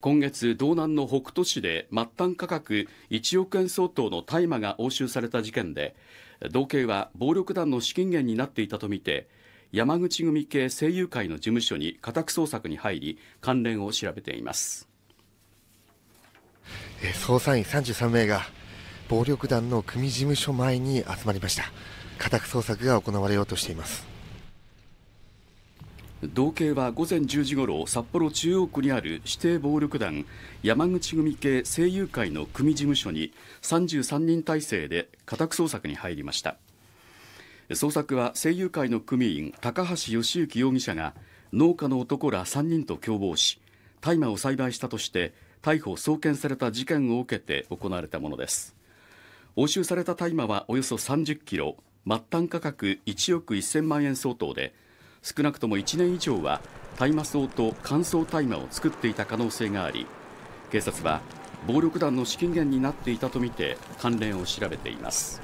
今月道南の北斗市で末端価格1億円相当の大麻が押収された事件で道警は暴力団の資金源になっていたとみて山口組系声優会の事務所に家宅捜索に入り関連を調べています捜査員33名が暴力団の組事務所前に集まりました家宅捜索が行われようとしています道警は午前10時ごろ札幌中央区にある指定暴力団山口組系声優会の組事務所に33人体制で家宅捜索に入りました捜索は声優会の組員高橋義行容疑者が農家の男ら3人と共謀し大麻を栽培したとして逮捕・送検された事件を受けて行われたものです押収された大麻はおよそ30キロ末端価格1億1000万円相当で少なくとも1年以上は大麻草と乾燥大麻を作っていた可能性があり警察は暴力団の資金源になっていたとみて関連を調べています